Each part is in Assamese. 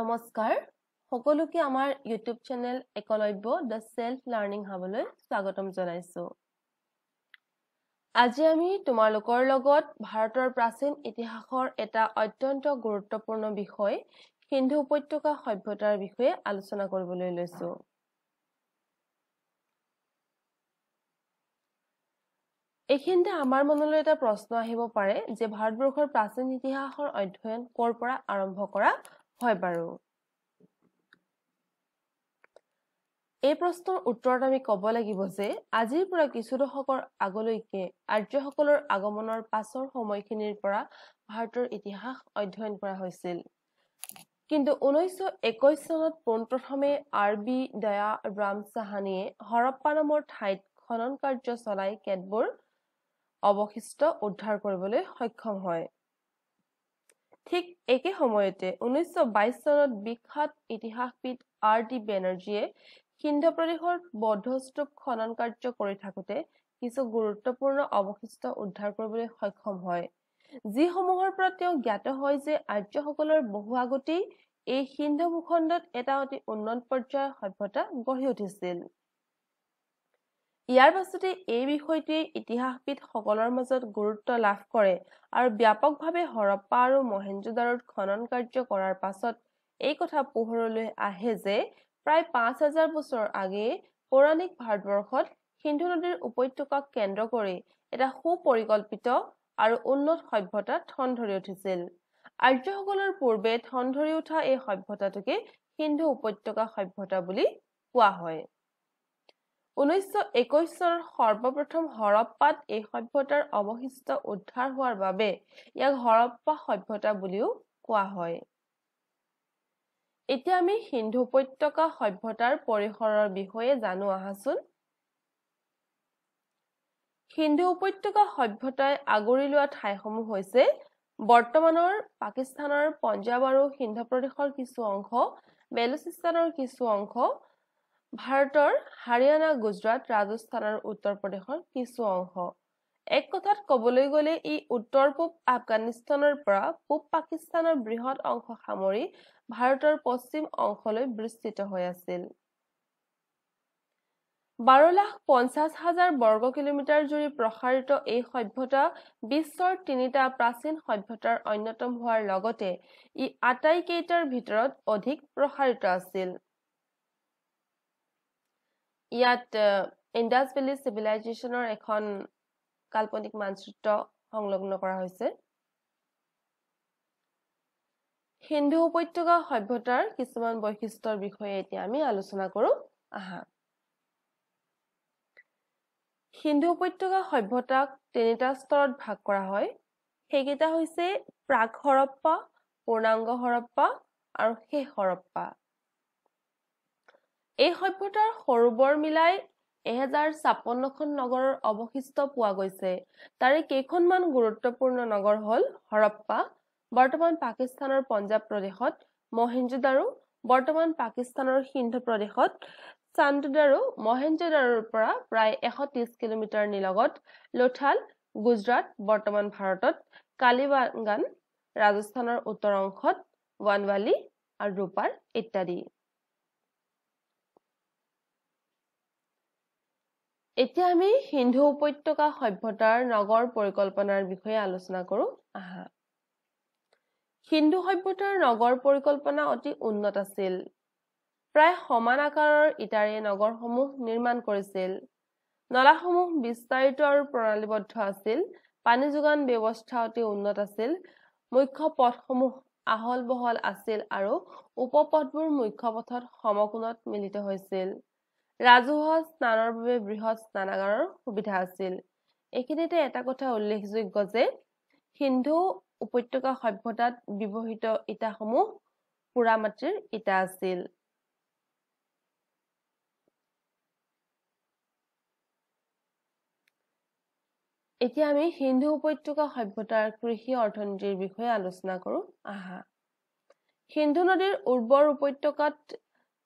নমস্কাৰ সকলোকে আমাৰ YouTube channel Eklavya the self learning হাবলৈ স্বাগতম জনাইছোঁ আজি আমি তোমালোকৰ লগত ভাৰতৰ প্ৰাচীন ইতিহাসৰ এটা অত্যন্ত গুৰুত্বপূৰ্ণ বিষয় সিন্ধু উপত্যকা সভ্যতাৰ বিষয়ে আলোচনা কৰিবলৈ লৈছোঁ এইখিনিতে আমাৰ মনলৈ এটা প্ৰশ্ন আহিব পাৰে যে ভাৰতবৰ্ষৰ প্ৰাচীন ইতিহাসৰ অধ্যয়ন ক'ৰ পৰা আৰম্ভ কৰা হয় বাৰু এই প্ৰশ্নৰ উত্তৰত আমি ক'ব লাগিব যে আজিৰ পৰা কিছু দশকৰ আগলৈকে আৰ্যসকলৰ আগমনৰ পাছৰ সময়খিনিৰ পৰা ভাৰতৰ ইতিহাস অধ্যয়ন কৰা হৈছিল কিন্তু ঊনৈছশ একৈছ চনত পোনপ্ৰথমে আৰ বি দয়া ৰাম চাহানীয়ে হৰপ্পা নামৰ ঠাইত খনন কাৰ্য চলাই কেতবোৰ অৱশিষ্ট উদ্ধাৰ কৰিবলৈ সক্ষম হয় ঠিক একে সময়তে ঊনৈছশ বাইছ চনত বিখ্যাত ইতিহাসবিদ আৰ টি বেনাৰ্জীয়ে সিন্ধ প্ৰদেশৰ বৌদ্ধস্তূপ খনন কাৰ্য কৰি থাকোঁতে কিছু গুৰুত্বপূৰ্ণ অৱশিষ্ট উদ্ধাৰ কৰিবলৈ সক্ষম হয় যিসমূহৰ পৰা তেওঁ জ্ঞাত হয় যে আৰ্যসকলৰ বহু আগতেই এই সিন্ধু ভূখণ্ডত এটা অতি উন্নত পৰ্যায়ৰ সভ্যতা গঢ়ি উঠিছিল ইয়াৰ পাছতে এই বিষয়টোৱে ইতিহাসবিদসকলৰ মাজত গুৰুত্ব লাভ কৰে আৰু ব্যাপকভাৱে হৰপ্পা আৰু মহেঞ্জোদাৰত খনন কাৰ্য কৰাৰ পাছত এই কথা পোহৰলৈ আহে যে প্ৰায় পাঁচ হাজাৰ বছৰ আগেয়ে পৌৰাণিক ভাৰতবৰ্ষত সিন্ধু নদীৰ উপত্যকাক কেন্দ্ৰ কৰি এটা সুপৰিকল্পিত আৰু উন্নত সভ্যতা ঠন ধৰি উঠিছিল আৰ্যসকলৰ পূৰ্বে ঠন ধৰি উঠা এই সভ্যতাটোকে সিন্ধু উপত্যকা সভ্যতা বুলি কোৱা হয় ঊনৈশশ একৈশ চনত সৰ্বপ্ৰথম হৰপ্পাত এই সভ্যতাৰ অৱশিষ্ট উদ্ধাৰ হোৱাৰ বাবে ইয়াক হৰপ্পা সভ্যতা বুলিও কোৱা হয় এতিয়া আমি সিন্ধু উপত্যকা সভ্যতাৰ পৰিসৰৰ বিষয়ে জানো আহাচোন সিন্ধু উপত্যকা সভ্যতাই আগুৰি লোৱা ঠাইসমূহ হৈছে বৰ্তমানৰ পাকিস্তানৰ পঞ্জাৱ আৰু সিন্ধু প্ৰদেশৰ কিছু অংশ বেলুচিস্তানৰ কিছু অংশ ভাৰতৰ হাৰিয়ানা গুজৰাট ৰাজস্থান আৰু উত্তৰ প্ৰদেশৰ কিছু অংশ এক কথাত কবলৈ গলে ই উত্তৰ পূব আফগানিস্তানৰ পৰা পূব পাকিস্তানৰ বৃহৎ অংশ সামৰি ভাৰতৰ পশ্চিম অংশলৈ বিস্তৃত হৈ আছিল বাৰ লাখ পঞ্চাছ হাজাৰ বৰ্গ কিলোমিটাৰ জুৰি প্ৰসাৰিত এই সভ্যতা বিশ্বৰ তিনিটা প্ৰাচীন সভ্যতাৰ অন্যতম হোৱাৰ লগতে ই আটাইকেইটাৰ ভিতৰত অধিক প্ৰসাৰিত আছিল ইয়াত ইণ্ডাছ ভেলী চিভিলাইজেশ্যনৰ এখন কাল্পনিক মানচিত্ৰ সংলগ্ন কৰা হৈছে সিন্ধু উপত্যকা সভ্যতাৰ কিছুমান বৈশিষ্ট্যৰ বিষয়ে এতিয়া আমি আলোচনা কৰোঁ আহা সিন্ধু উপত্যকা সভ্যতাক তিনিটা স্তৰত ভাগ কৰা হয় সেইকেইটা হৈছে প্ৰাগ হৰপ্পা পূৰ্ণাংগ হৰপ্পা আৰু শেষ হৰপ্পা এই সভ্যতাৰ সৰুবৰ মিলাই এহেজাৰ ছাপন্নখন নগৰৰ অৱশিষ্ট পোৱা গৈছে তাৰে কেইখনমান গুৰুত্বপূৰ্ণ নগৰ হ'ল হৰপ্পা বৰ্তমান পাকিস্তানৰ পঞ্জাৱ প্ৰদেশত মহেঞ্জুদাৰু বৰ্তমান পাকিস্তানৰ সিন্ধু প্ৰদেশত চান্দুদাৰু মহেঞ্জুদাৰুৰ পৰা প্ৰায় এশ ত্ৰিছ কিলোমিটাৰ নিলগত লোথাল গুজৰাট বৰ্তমান ভাৰতত কালিবাংগান ৰাজস্থানৰ উত্তৰ অংশত ৱানৱালী আৰু ৰূপাৰ ইত্যাদি এতিয়া আমি সিন্ধু উপত্যকা সভ্যতাৰ নগৰ পৰিকল্পনাৰ বিষয়ে আলোচনা কৰোঁ আহা সিন্ধু সভ্যতাৰ নগৰ পৰিকল্পনা অতি উন্নত আছিল প্ৰায় সমান আকাৰৰ ইটাৰে নগৰসমূহ নিৰ্মাণ কৰিছিল নলাসমূহ বিস্তাৰিত আৰু প্ৰণালীবদ্ধ আছিল পানী যোগান ব্যৱস্থা অতি উন্নত আছিল মুখ্য পথসমূহ আহল বহল আছিল আৰু উপপথবোৰ মুখ্য পথত সমকোণত মিলিত হৈছিল ৰাজহুৱা স্নানৰ বাবে বৃহৎ স্নানাগাৰৰ সুবিধা আছিল এইখিনিতে এটা কথা উল্লেখযোগ্য যে সিন্ধু উপত্যকা সভ্যতাত ব্যৱহৃত ইটাসমূহ পোৰা মাটিৰ ইটা আছিল এতিয়া আমি সিন্ধু উপত্যকা সভ্যতাৰ কৃষি অৰ্থনীতিৰ বিষয়ে আলোচনা কৰোঁ আহা সিন্ধু নদীৰ উৰ্বৰ উপত্যকাত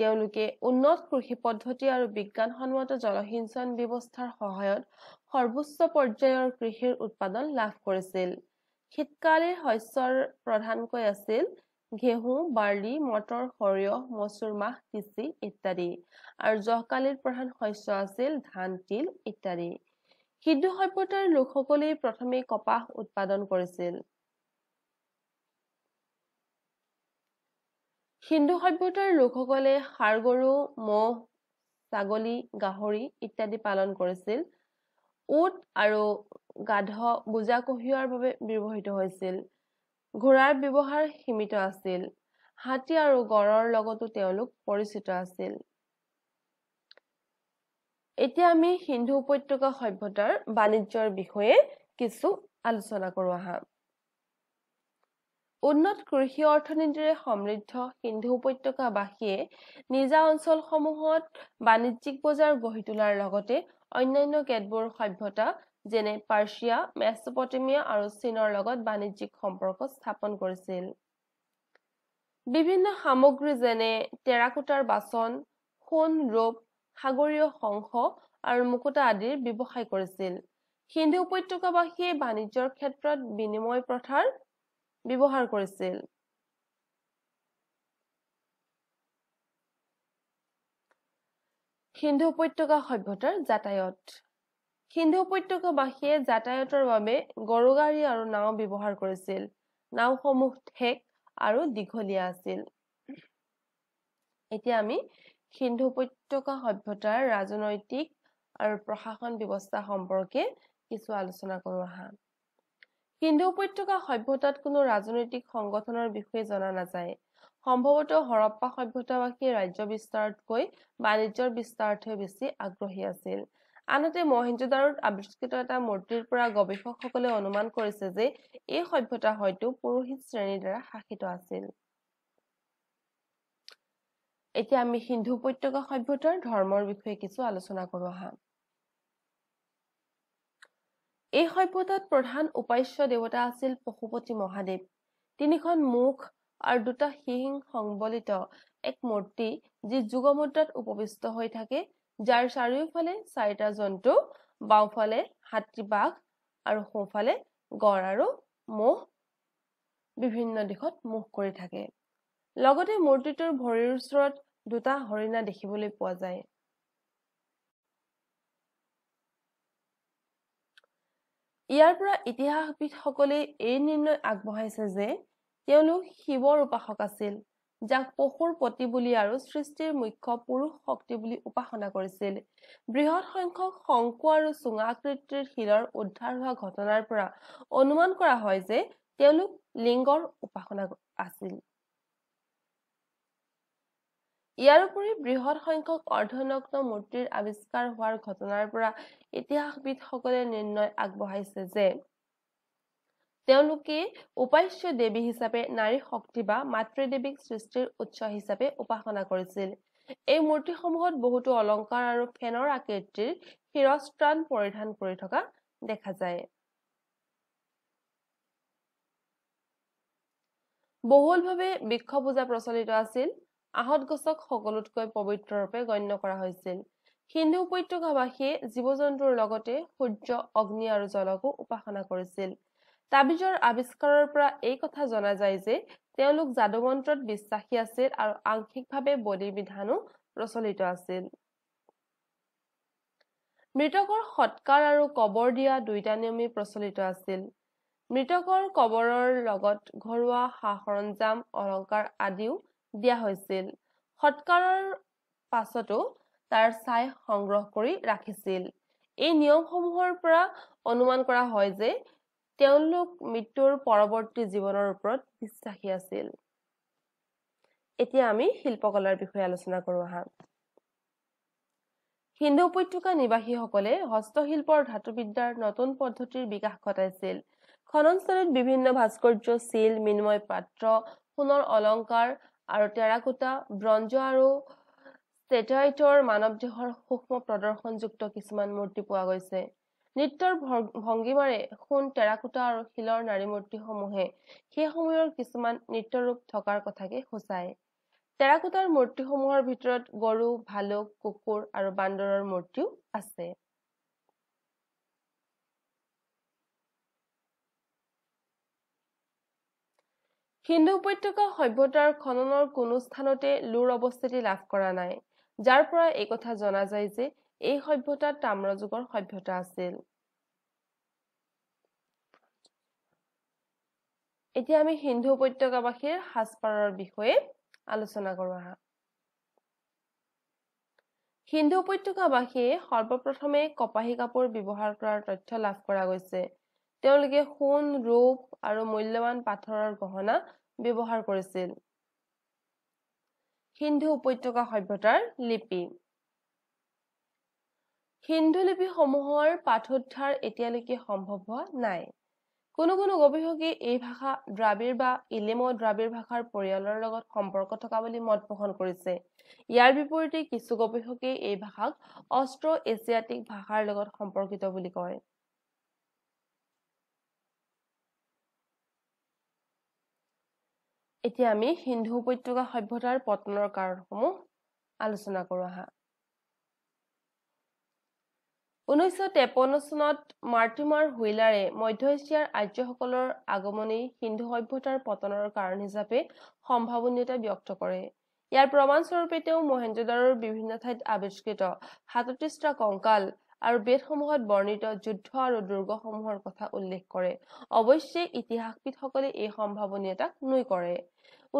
তেওঁলোকে উন্নত কৃষি পদ্ধতি আৰু বিজ্ঞানসন্মত জলসিঞ্চন ব্যৱস্থাৰ সহায়ত সৰ্বোচ্চ পৰ্যায়ৰ কৃষিৰ উৎপাদন লাভ কৰিছিল শীতকালীৰ শস্যৰ প্ৰধানকৈ আছিল ঘেঁহু বাৰ্লি মটৰ সৰিয়হ মচুৰ মাহ তিচি ইত্যাদি আৰু জহকালিৰ প্ৰধান শস্য আছিল ধান তিল ইত্যাদি সিদ্ধ সভ্যতাৰ লোকসকলে প্ৰথমে কপাহ উৎপাদন কৰিছিল সিন্ধু সভ্যতাৰ লোকসকলে ষাঁড় গৰু মহ ছাগলী গাহৰি ইত্যাদি পালন কৰিছিল উট আৰু গাধ বোজা কঢ়িওৱাৰ বাবে ব্যৱহৃত হৈছিল ঘোঁৰাৰ ব্যৱহাৰ সীমিত আছিল হাতী আৰু গঁড়ৰ লগতো তেওঁলোক পৰিচিত আছিল এতিয়া আমি সিন্ধু উপত্যকা সভ্যতাৰ বাণিজ্যৰ বিষয়ে কিছু আলোচনা কৰোঁ আহা উন্নত কৃষি অৰ্থনীতিৰে সমৃদ্ধ সিন্ধু উপত্যকাবাসীয়ে নিজা অঞ্চলসমূহত বাণিজ্যিক বজাৰ গঢ়ি তোলাৰ লগতে অন্যান্য কেতবোৰ সভ্যতা যেনে পাৰ্চিয়া মেচপটেমিয়া আৰু চীনৰ লগত বাণিজ্যিক সম্পৰ্ক স্থাপন কৰিছিল বিভিন্ন সামগ্ৰী যেনে টেৰাকোটাৰ বাচন সোণ ৰূপ সাগৰীয় শংখ আৰু মুকুতা আদিৰ ব্যৱসায় কৰিছিল সিন্ধু উপত্যকাবাসীয়ে বাণিজ্যৰ ক্ষেত্ৰত বিনিময় প্ৰথাৰ ব্যৱহাৰ কৰিছিল সিন্ধু উপত্যকা সভ্যতাৰ যাতায়ত সিন্ধু উপত্যকাবাসীয়ে যাতায়তৰ বাবে গৰু গাড়ী আৰু নাও ব্যৱহাৰ কৰিছিল নাওসমূহ ঠেক আৰু দীঘলীয়া আছিল এতিয়া আমি সিন্ধু উপত্যকা সভ্যতাৰ ৰাজনৈতিক আৰু প্ৰশাসন ব্যৱস্থা সম্পৰ্কে কিছু আলোচনা কৰোঁ আহা সিন্ধু উপত্যকা সভ্যতাত কোনো ৰাজনৈতিক সংগঠনৰ বিষয়ে জনা নাযায় সম্ভৱতঃ হৰপ্পা সভ্যতাবাসীয়ে ৰাজ্য বিস্তাৰতকৈ বাণিজ্যৰ বিস্তাৰতহে বেছি আগ্ৰহী আছিল আনহাতে মহেঞ্জোদাৰত আৱিষ্কৃত এটা মূৰ্তিৰ পৰা গৱেষকসকলে অনুমান কৰিছে যে এই সভ্যতা হয়তো পুৰোহিত শ্ৰেণীৰ দ্বাৰা শাসিত আছিল এতিয়া আমি সিন্ধু উপত্যকা সভ্যতাৰ ধৰ্মৰ বিষয়ে কিছু আলোচনা কৰোঁ আহা এই সভ্যতাত প্ৰধান উপাস্য দেৱতা আছিল পশুপতি মহাদেৱ তিনিখন মুখ আৰু দুটা শিং সংবলিত এক মূৰ্তি যি যুগমুদ্ৰাত উপৱিষ্ট হৈ থাকে যাৰ চাৰিওফালে চাৰিটা জন্তু বাওঁফালে হাতী বাঘ আৰু সোঁফালে গড় আৰু মহ বিভিন্ন দিশত মুখ কৰি থাকে লগতে মূৰ্তিটোৰ ভৰিৰ ওচৰত দুটা হৰিণা দেখিবলৈ পোৱা যায় ইয়াৰ পৰা ইতিহাসবিদসকলে এই নিৰ্ণয় আগবঢ়াইছে যে তেওঁলোক শিৱৰ উপাসক আছিল যাক পশুৰ পতি বুলি আৰু সৃষ্টিৰ মুখ্য পুৰুষ শক্তি বুলি উপাসনা কৰিছিল বৃহৎ সংখ্যক শংকু আৰু চুঙাকৃতিৰ শিলৰ উদ্ধাৰ হোৱা ঘটনাৰ পৰা অনুমান কৰা হয় যে তেওঁলোক লিংগৰ উপাসনা আছিল ইয়াৰ উপৰি বৃহৎ সংখ্যক অৰ্ধনগ্ন মূৰ্তিৰ আৱিষ্কাৰ হোৱাৰ ঘটনাৰ পৰা ইতিহাসবিদসকলে নিৰ্ণয় আগবঢ়াইছে যে তেওঁলোকে উপাস্য দেৱী হিচাপে নাৰী শক্তি বা মাতৃদেৱীক সৃষ্টিৰ উৎস হিচাপে উপাসনা কৰিছিল এই মূৰ্তিসমূহত বহুতো অলংকাৰ আৰু ফেনৰ আকৃতিৰ শিৰস্ত্ৰাণ পৰিধান কৰি থকা দেখা যায় বহুলভাৱে বৃক্ষ পূজা প্ৰচলিত আছিল আহত গছক সকলোতকৈ ৰূপে গণ্য কৰা হৈছিল হিন্দু উপত্যকাবাসীয়ে জীৱ জন্তুৰ লগতে সূৰ্য অগ্নি আৰু জলকো উপাসনা কৰিছিল তাবিজৰ আৱিষ্কাৰৰ পৰা এই কথা জনা যায় যে তেওঁলোক যাদুমন্ত্ৰত বিশ্বাসী আছিল আৰু আংশিকভাৱে বলি বিধানো প্ৰচলিত আছিল মৃতকৰ সৎকাৰ আৰু কবৰ দিয়া দুয়োটা নিয়মেই প্ৰচলিত আছিল মৃতকৰ কবৰৰ লগত ঘৰুৱা সা সৰঞ্জাম অলংকাৰ আদিও দিয়া হৈছিল সৎকাৰৰ পাছতো তাৰ ছাই সংগ্ৰহ কৰি ৰাখিছিল এই নিয়মসমূহৰ পৰা অনুমান কৰা হয় যে তেওঁলোক মৃত্যুৰ পৰৱৰ্তী জীৱনৰ ওপৰত বিশ্বাসী আছিল এতিয়া আমি শিল্পকলাৰ বিষয়ে আলোচনা কৰোঁ আহা সিন্ধু উপত্যকা নিবাসীসকলে হস্তশিল্পৰ ধাতুবিদ্যাৰ নতুন পদ্ধতিৰ বিকাশ ঘটাইছিল খননস্থলীত বিভিন্ন ভাস্কৰ্য চিল মৃন্ময় পাত্ৰ সোণৰ অলংকাৰ আৰু টেৰাকোটা ব্ৰঞ্জ আৰু ষ্টেটাইটৰ মানৱ দেহৰ সূক্ষ্ম প্ৰদৰ্শনযুক্ত কিছুমান মূৰ্তি পোৱা গৈছে নৃত্যৰ ভংগীমাৰে সোণ টেৰাকোটা আৰু শিলৰ নাৰী মূৰ্তিসমূহে সেই সময়ৰ কিছুমান নৃত্যৰূপ থকাৰ কথাকে সূচায় টেৰাকোটাৰ মূৰ্তিসমূহৰ ভিতৰত গৰু ভালুক কুকুৰ আৰু বান্দৰৰ মূৰ্তিও আছে সিন্ধু উপত্যকা সভ্যতাৰ খননৰ কোনো স্থানতে লোৰ অৱস্থিতি লাভ কৰা নাই যাৰ পৰা এই কথা জনা যায় যে এই সভ্যতা তাম্ৰযুগৰ সভ্যতা আছিল এতিয়া আমি সিন্ধু উপত্যকাবাসীৰ সাজপাৰৰ বিষয়ে আলোচনা কৰো আহা সিন্ধু উপত্যকাবাসীয়ে সৰ্বপ্ৰথমে কপাহী কাপোৰ ব্যৱহাৰ কৰাৰ তথ্য লাভ কৰা গৈছে তেওঁলোকে সোণ ৰূপ আৰু মূল্যৱান পাথৰৰ গহনা ব্যৱহাৰ কৰিছিল সিন্ধু উপত্যকা সভ্যতাৰ লিপি সিন্ধু লিপিসমূহৰ পাঠোদ্ধাৰ এতিয়ালৈকে সম্ভৱ হোৱা নাই কোনো কোনো গৱেষকে এই ভাষা দ্ৰাবিড় বা ইলিমো দ্ৰাবিড় ভাষাৰ পৰিয়ালৰ লগত সম্পৰ্ক থকা বুলি মত পোষণ কৰিছে ইয়াৰ বিপৰীতে কিছু গৱেষকে এই ভাষাক অষ্ট্ৰ এছিয়াটিক ভাষাৰ লগত সম্পৰ্কিত বুলি কয় এতিয়া আমি সিন্ধু উপত্যকা সভ্যতাৰ পতনৰ কাৰণসমূহ আলোচনা কৰোঁ আহা ঊনৈছশ তেপন্ন চনত মাৰ্টিমাৰ হুইলাৰে মধ্য এছিয়াৰ আৰ্যসকলৰ আগমনেই সিন্ধু সভ্যতাৰ পতনৰ কাৰণ হিচাপে সম্ভাৱনীয়তা ব্যক্ত কৰে ইয়াৰ প্ৰমাণস্বৰূপে তেওঁ মহেন্দ্ৰদাৰৰ বিভিন্ন ঠাইত আৱিষ্কৃত সাতত্ৰিশটা কংকাল আৰু বেদসমূহত বৰ্ণিত যুদ্ধ আৰু দুৰ্গসমূহৰ কথা উল্লেখ কৰে অৱশ্যে ইতিহাসবিদসকলে এই সম্ভাৱনীয়তাক নুই কৰে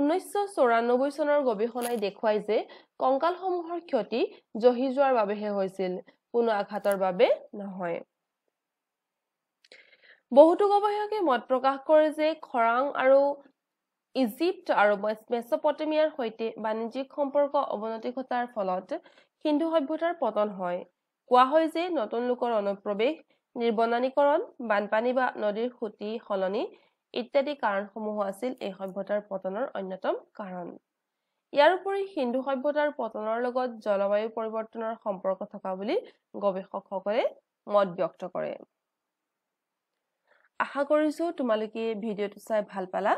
ঊনৈশশ চৌৰান্নব্বৈ চনৰ গৱেষণাই দেখুৱাই যে কংকালসমূহৰ ক্ষতি জহি যোৱাৰ বাবেহে হৈছিল কোনো আঘাতৰ বাবে নহয় বহুতো গৱেষকে মত প্ৰকাশ কৰে যে খৰাং আৰু ইজিপ্ত আৰু মেচপটেমিয়াৰ সৈতে বাণিজ্যিক সম্পৰ্ক অৱনতি ঘটাৰ ফলত সিন্ধু সভ্যতাৰ পতন হয় কোৱা হয় যে নতুন লোকৰ অনুপ্ৰৱেশ নিৰ্বনানীকৰণ বানপানী বা নদীৰ সুঁতি সলনি ইত্যাদি কাৰণসমূহ আছিল এই সভ্যতাৰ পতনৰ অন্যতম কাৰণ ইয়াৰ উপৰি সিন্ধু সভ্যতাৰ পতনৰ লগত জলবায়ু পৰিৱৰ্তনৰ সম্পৰ্ক থকা বুলি গৱেষকসকলে মত ব্যক্ত কৰে আশা কৰিছো তোমালোকে ভিডিঅ'টো চাই ভাল পালা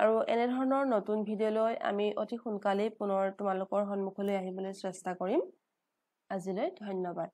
আৰু এনেধৰণৰ নতুন ভিডিঅ'লৈ আমি অতি সোনকালেই পুনৰ তোমালোকৰ সন্মুখলৈ আহিবলৈ চেষ্টা কৰিম আজিলৈ ধন্যবাদ